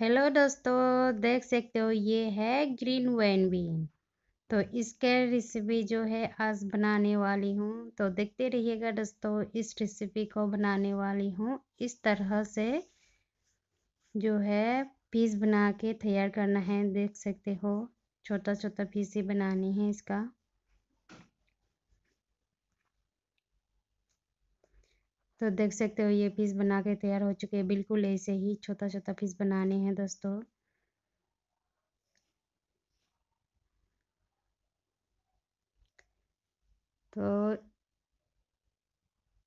hello दोस्तों देख सकते हो ये है ग्रीन वैन बीन तो इसके रेसिपी जो है आज बनाने वाली हूँ तो देखते रहिएगा दोस्तों इस रेसिपी को बनाने वाली हूँ इस तरह से जो है पीस बना के तैयार करना है देख सकते हो छोटा छोटा पीस ही बनानी है इसका तो देख सकते हो ये पीस बना के तैयार हो चुके हैं बिल्कुल ऐसे ही छोटा छोटा पीस बनाने हैं दोस्तों तो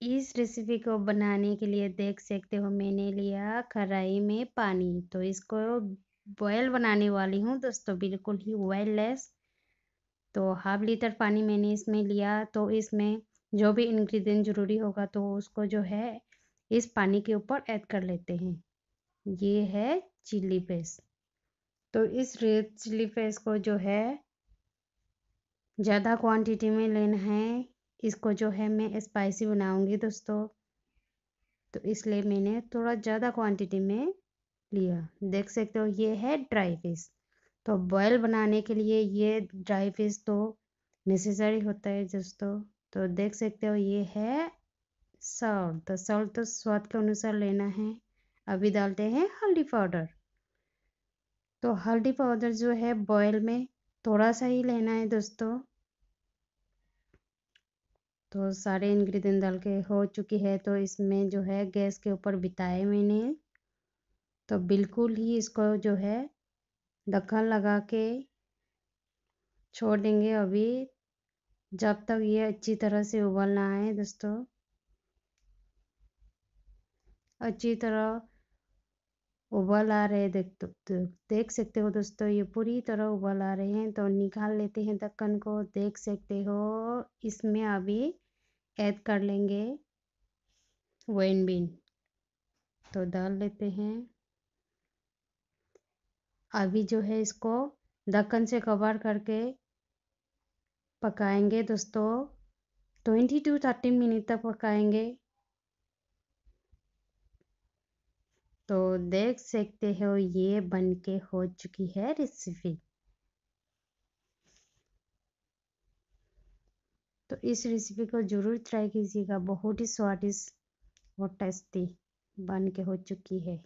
इस रेसिपी को बनाने के लिए देख सकते हो मैंने लिया कढ़ाई में पानी तो इसको बॉयल बनाने वाली हूँ दोस्तों बिल्कुल ही बॉयल लेस तो हाफ लीटर पानी मैंने इसमें लिया तो इसमें जो भी इंग्रेडिएंट ज़रूरी होगा तो उसको जो है इस पानी के ऊपर ऐड कर लेते हैं ये है चिल्ली पेस्ट तो इस रेड चिल्ली पेस्ट को जो है ज़्यादा क्वांटिटी में लेना है इसको जो है मैं स्पाइसी बनाऊंगी दोस्तों तो इसलिए मैंने थोड़ा ज़्यादा क्वांटिटी में लिया देख सकते हो ये है ड्राई फिश तो बॉयल बनाने के लिए ये ड्राई फिश तो नेसेसरी होता है दोस्तों तो देख सकते हो ये है सॉल्ट तो सॉल्ट तो स्वाद के अनुसार लेना है अभी डालते हैं हल्दी पाउडर तो हल्दी पाउडर जो है बॉयल में थोड़ा सा ही लेना है दोस्तों तो सारे इंग्रेडिएंट डाल के हो चुकी है तो इसमें जो है गैस के ऊपर बिताए मैंने तो बिल्कुल ही इसको जो है ढक्कन लगा के छोड़ देंगे अभी जब तक ये अच्छी तरह से उबलना है दोस्तों अच्छी तरह उबल आ रहे देख तो, तो, देख सकते हो दोस्तों ये पूरी तरह उबल आ रहे हैं तो निकाल लेते हैं ढक्कन को देख सकते हो इसमें अभी ऐड कर लेंगे वेन बीन तो डाल लेते हैं अभी जो है इसको ढक्कन से कवर करके पकाएंगे दोस्तों ट्वेंटी टू थर्टी मिनट तक पकाएंगे तो देख सकते हो ये बन के हो चुकी है रेसिपी तो इस रेसिपी को ज़रूर ट्राई कीजिएगा बहुत ही स्वादिष्ट और टेस्टी बन के हो चुकी है